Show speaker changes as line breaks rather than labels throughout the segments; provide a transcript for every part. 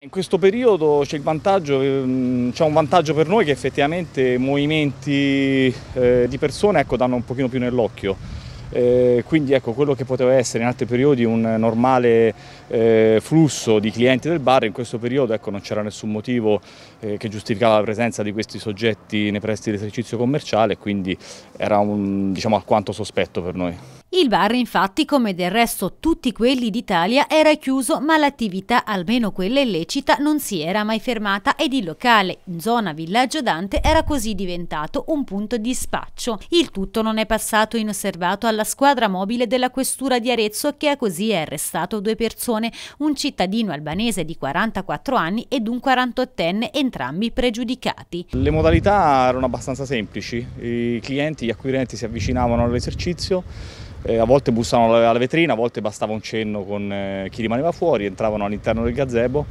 In questo periodo ehm, c'è un vantaggio per noi che effettivamente movimenti eh, di persone ecco, danno un pochino più nell'occhio. Eh, quindi ecco, quello che poteva essere in altri periodi un normale eh, flusso di clienti del bar, in questo periodo ecco, non c'era nessun motivo che giustificava la presenza di questi soggetti nei prestiti di esercizio commerciale, quindi era un, diciamo, alquanto sospetto per noi.
Il bar infatti, come del resto tutti quelli d'Italia, era chiuso ma l'attività, almeno quella illecita, non si era mai fermata ed il locale, in zona Villaggio Dante, era così diventato un punto di spaccio. Il tutto non è passato inosservato alla squadra mobile della questura di Arezzo che ha così arrestato due persone, un cittadino albanese di 44 anni ed un 48enne, entrambi pregiudicati.
Le modalità erano abbastanza semplici, i clienti, gli acquirenti si avvicinavano all'esercizio, eh, a volte bussavano alla vetrina, a volte bastava un cenno con eh, chi rimaneva fuori, entravano all'interno del gazebo,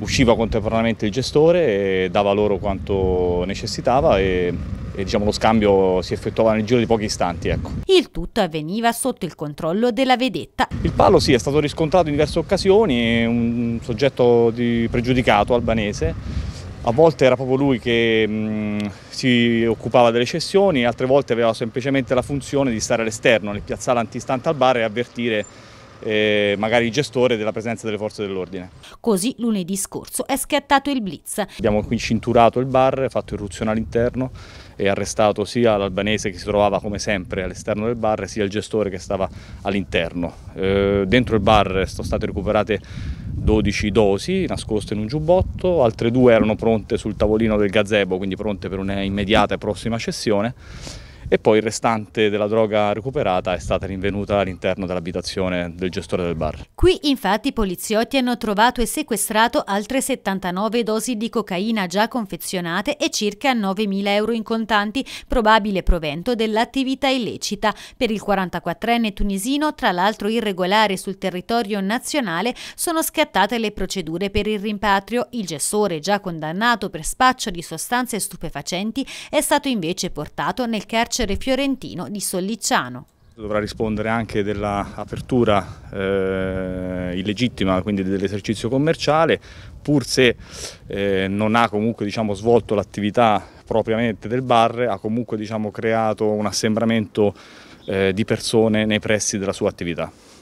usciva contemporaneamente il gestore e dava loro quanto necessitava e, e diciamo, lo scambio si effettuava nel giro di pochi istanti. Ecco.
Il tutto avveniva sotto il controllo della vedetta.
Il palo sì, è stato riscontrato in diverse occasioni, un soggetto di pregiudicato albanese a volte era proprio lui che mh, mm, si occupava delle cessioni, altre volte aveva semplicemente la funzione di stare all'esterno, nel piazzale antistante al bar e avvertire eh, magari il gestore della presenza delle forze dell'ordine.
Così lunedì scorso è scattato il blitz. Abbiamo
qui cinturato il bar, fatto irruzione all'interno e arrestato sia l'albanese che si trovava come sempre all'esterno del bar, sia il gestore che stava all'interno. Eh, dentro il bar sono state recuperate 12 dosi nascoste in un giubbotto, altre due erano pronte sul tavolino del gazebo, quindi pronte per un'immediata e prossima cessione e poi il restante della droga recuperata è stata rinvenuta all'interno dell'abitazione del gestore del bar.
Qui infatti i poliziotti hanno trovato e sequestrato altre 79 dosi di cocaina già confezionate e circa 9.000 euro in contanti, probabile provento dell'attività illecita. Per il 44enne tunisino, tra l'altro irregolare sul territorio nazionale, sono scattate le procedure per il rimpatrio. Il gestore, già condannato per spaccio di sostanze stupefacenti, è stato invece portato nel carcere carcere fiorentino di Sollicciano.
Dovrà rispondere anche dell'apertura eh, illegittima, quindi dell'esercizio commerciale, pur se eh, non ha comunque diciamo, svolto l'attività propriamente del bar, ha comunque diciamo, creato un assembramento eh, di persone nei pressi della sua attività.